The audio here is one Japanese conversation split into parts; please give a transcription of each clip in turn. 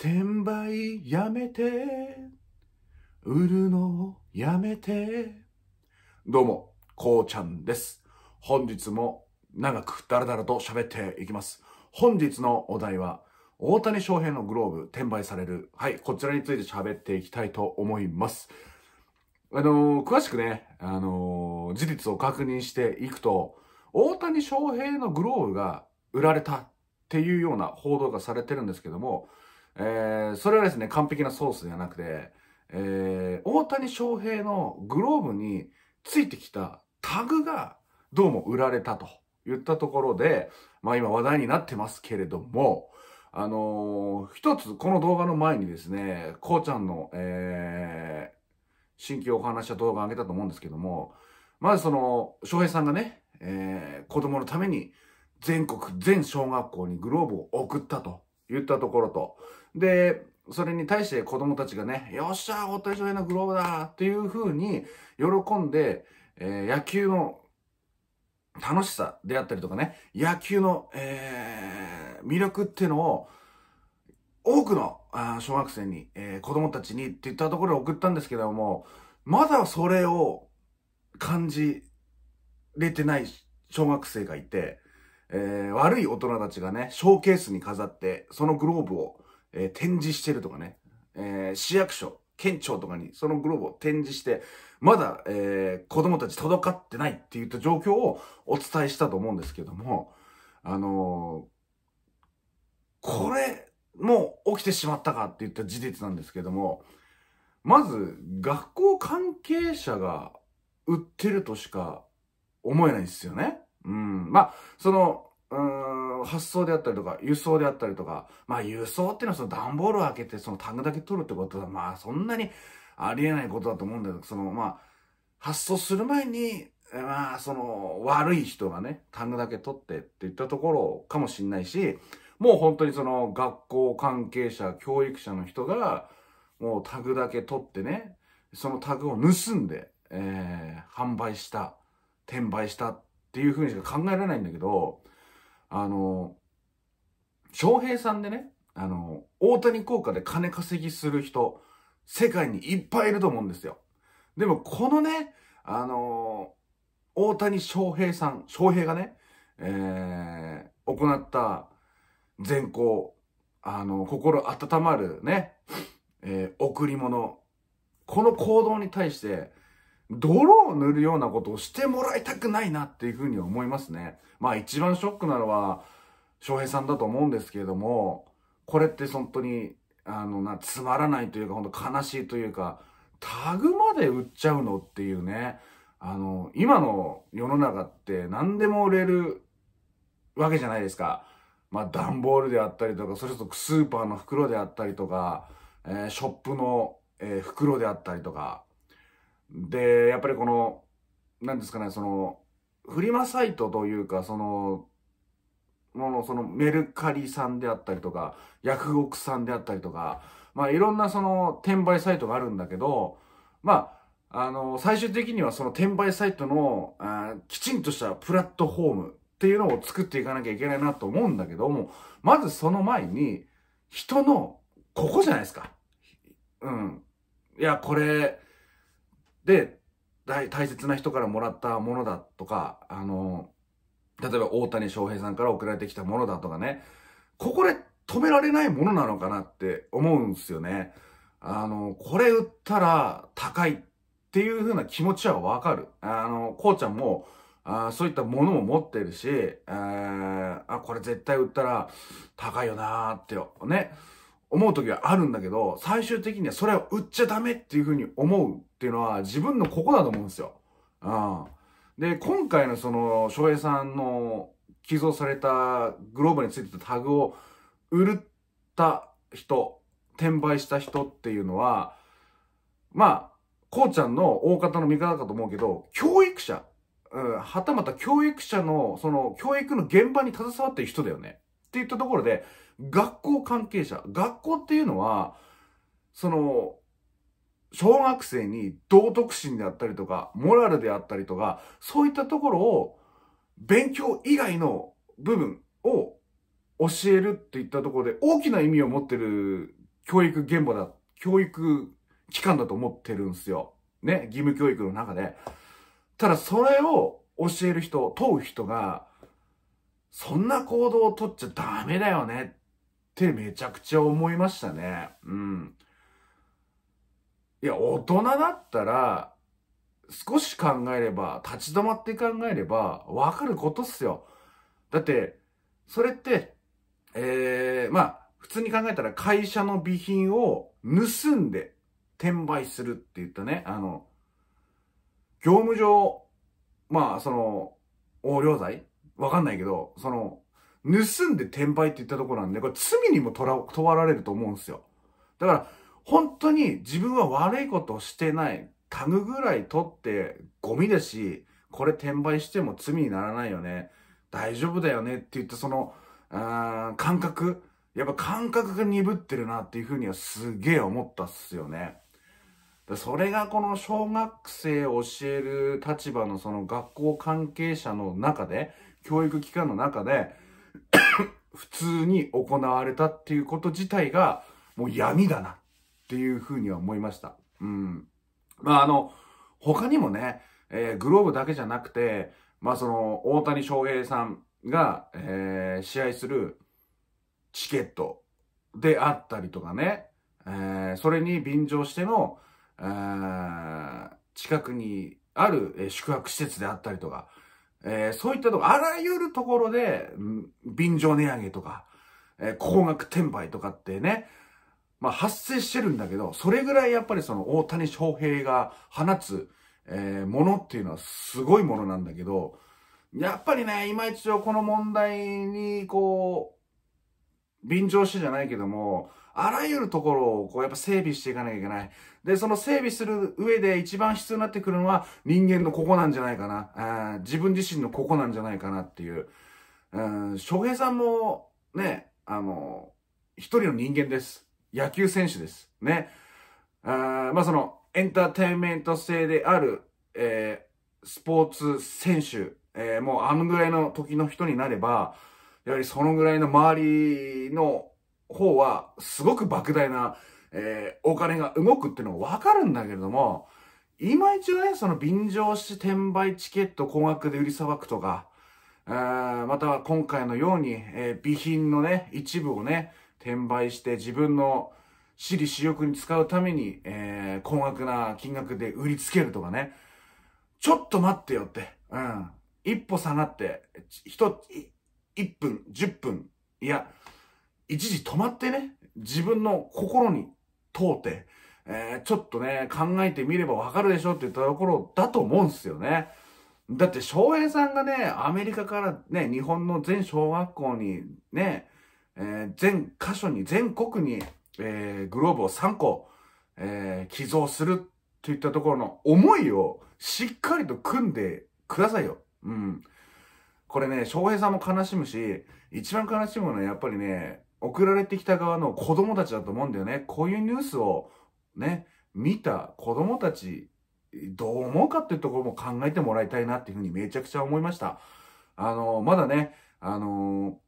転売やめて、売るのやめて。どうも、こうちゃんです。本日も長くダラダラと喋っていきます。本日のお題は、大谷翔平のグローブ転売される。はい、こちらについて喋っていきたいと思います。あのー、詳しくね、あのー、事実を確認していくと、大谷翔平のグローブが売られたっていうような報道がされてるんですけども、えー、それはですね、完璧なソースではなくて、えー、大谷翔平のグローブについてきたタグがどうも売られたと言ったところで、まあ今話題になってますけれども、あのー、一つこの動画の前にですね、こうちゃんの、えー、新規お話した動画を上げたと思うんですけども、まずその、翔平さんがね、えー、子供のために全国、全小学校にグローブを送ったと。言ったところと、で、それに対して子供たちがね、よっしゃ、大谷翔平のグローブだっていう風に喜んで、えー、野球の楽しさであったりとかね、野球の、えー、魅力っていうのを、多くのあ小学生に、えー、子供たちにって言ったところで送ったんですけども、まだそれを感じれてない小学生がいて、えー、悪い大人たちがね、ショーケースに飾って、そのグローブを、えー、展示してるとかね、えー、市役所、県庁とかにそのグローブを展示して、まだ、えー、子供たち届かってないって言った状況をお伝えしたと思うんですけども、あのー、これも起きてしまったかって言った事実なんですけども、まず学校関係者が売ってるとしか思えないんですよね。うん。まあ、その、うん、発送であったりとか、輸送であったりとか、まあ輸送っていうのはその段ボールを開けてそのタグだけ取るってことは、まあそんなにありえないことだと思うんだけど、そのまあ、発送する前に、まあその悪い人がね、タグだけ取ってっていったところかもしんないし、もう本当にその学校関係者、教育者の人が、もうタグだけ取ってね、そのタグを盗んで、えー、販売した、転売したっていうふうにしか考えられないんだけど、あの、翔平さんでね、あの、大谷効果で金稼ぎする人、世界にいっぱいいると思うんですよ。でも、このね、あの、大谷翔平さん、翔平がね、えー、行った善行、あの、心温まるね、えー、贈り物、この行動に対して、泥を塗るようなことをしてもらいたくないなっていうふうには思いますね。まあ一番ショックなのは、翔平さんだと思うんですけれども、これって本当に、あのな、つまらないというか、本当悲しいというか、タグまで売っちゃうのっていうね、あの、今の世の中って何でも売れるわけじゃないですか。まあ段ボールであったりとか、それこそスーパーの袋であったりとか、えー、ショップの、えー、袋であったりとか、で、やっぱりこの、なんですかね、その、フリマサイトというか、その、のそのメルカリさんであったりとか、ヤフオクさんであったりとか、まあいろんなその転売サイトがあるんだけど、まあ、あの、最終的にはその転売サイトの、あきちんとしたプラットフォームっていうのを作っていかなきゃいけないなと思うんだけども、まずその前に、人の、ここじゃないですか。うん。いや、これ、で大切な人からもらったものだとかあの例えば大谷翔平さんから送られてきたものだとかねここで止められないものなのかなって思うんすよね。あの、これ売ったら高いっていう風な気持ちはわかる。あの、こうちゃんも、あそういったものも持ってるし、あこれ絶対売ったら高いよなーってよ。ね。思う時はあるんだけど、最終的にはそれを売っちゃダメっていう風に思うっていうのは自分のここだと思うんですよ。うん。で、今回のその、翔平さんの寄贈されたグローブについてたタグを売った人、転売した人っていうのは、まあ、こうちゃんの大方の味方かと思うけど、教育者、うん、はたまた教育者の、その、教育の現場に携わってる人だよね。って言ったところで、学校関係者。学校っていうのは、その、小学生に道徳心であったりとか、モラルであったりとか、そういったところを、勉強以外の部分を教えるっていったところで、大きな意味を持ってる教育現場だ、教育機関だと思ってるんですよ。ね、義務教育の中で。ただ、それを教える人、問う人が、そんな行動を取っちゃダメだよねってめちゃくちゃ思いましたね。うん。いや、大人だったら、少し考えれば、立ち止まって考えれば、わかることっすよ。だって、それって、ええー、まあ、普通に考えたら会社の備品を盗んで転売するって言ったね、あの、業務上、まあ、その、横領罪わかんないけど、その、盗んで転売って言ったところなんで、これ罪にも問われると思うんですよ。だから、本当に自分は悪いことをしてない。タグぐらい取ってゴミだし、これ転売しても罪にならないよね。大丈夫だよねって言ったその、感覚。やっぱ感覚が鈍ってるなっていうふうにはすげえ思ったっすよね。それがこの小学生を教える立場のその学校関係者の中で、教育機関の中で、普通に行われたっていうこと自体が、もう闇だなっていうふうには思いました。うん。まあ、あの、他にもね、えー、グローブだけじゃなくて、まあ、その、大谷翔平さんが、えー、試合するチケットであったりとかね、えー、それに便乗しての、えー、近くにある宿泊施設であったりとか、えー、そういったとこ、あらゆるところで、便乗値上げとか、えー、高額転売とかってね、まあ発生してるんだけど、それぐらいやっぱりその大谷翔平が放つ、えー、ものっていうのはすごいものなんだけど、やっぱりね、今一応この問題に、こう、便乗してじゃないけども、あらゆるところをこうやっぱ整備していかなきゃいけない。で、その整備する上で一番必要になってくるのは人間のここなんじゃないかな。あ自分自身のここなんじゃないかなっていう。うん、翔平さんもね、あの、一人の人間です。野球選手です。ね。あまあその、エンターテインメント性である、えー、スポーツ選手、えー、もうあのぐらいの時の人になれば、やはりそのぐらいの周りの方は、すごく莫大な、えー、お金が動くっていうのがわかるんだけれども、今一度ね、その便乗して転売チケット高額で売りさばくとか、あまたは今回のように、えー、備品のね、一部をね、転売して自分の私利私欲に使うために、えー、高額な金額で売りつけるとかね。ちょっと待ってよって。うん。一歩下がって、一、一分、十分、いや、一時止まってね、自分の心に通って、えー、ちょっとね、考えてみればわかるでしょって言ったところだと思うんすよね。だって、翔平さんがね、アメリカからね、日本の全小学校にね、えー、全箇所に、全国に、えー、グローブを3個、え寄贈するといったところの思いをしっかりと組んでくださいよ。うん。これね、翔平さんも悲しむし、一番悲しむのはやっぱりね、送られてきた側の子供たちだと思うんだよね。こういうニュースをね、見た子供たち、どう思うかっていうところも考えてもらいたいなっていうふうにめちゃくちゃ思いました。あの、まだね、あの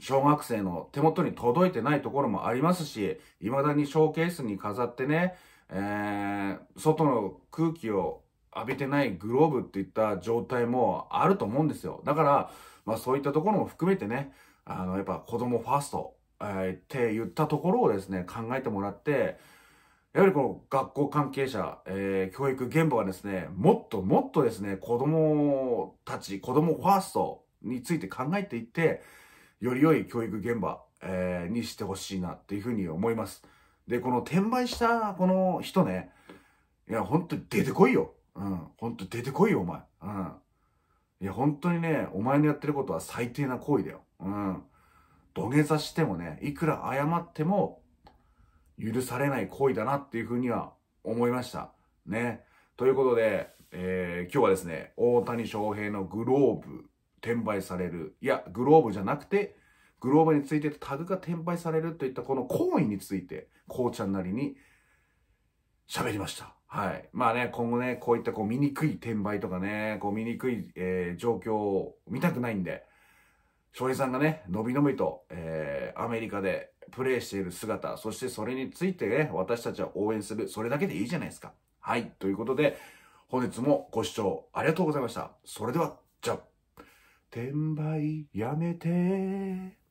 小学生の手元に届いてないところもありますし、未だにショーケースに飾ってね、えー、外の空気を浴びてないグローブっていった状態もあると思うんですよ。だから、まあそういったところも含めてね、あの、やっぱ子供ファースト、えー、って言ったところをですね、考えてもらって、やはりこの学校関係者、えー、教育現場はですね、もっともっとですね、子供たち、子供ファーストについて考えていって、より良い教育現場、えー、にしてほしいなっていうふうに思います。で、この転売したこの人ね、いや、ほんと出てこいよ。うん、ほんと出てこいよ、お前。うん。いや、本当にね、お前のやってることは最低な行為だよ。うん。土下座してもね、いくら謝っても、許されない行為だなっていうふうには思いました。ね。ということで、えー、今日はですね、大谷翔平のグローブ転売される。いや、グローブじゃなくて、グローブについてタグが転売されるといったこの行為について、紅茶なりに喋りました。はい。まあね、今後ね、こういったこう醜い転売とかね、こう醜い、えー、状況を見たくないんで、翔平さんがね、のびのびと、えー、アメリカでプレーしている姿、そしてそれについてね、私たちは応援する、それだけでいいじゃないですか。はい。ということで、本日もご視聴ありがとうございました。それでは、じゃあ、転売やめて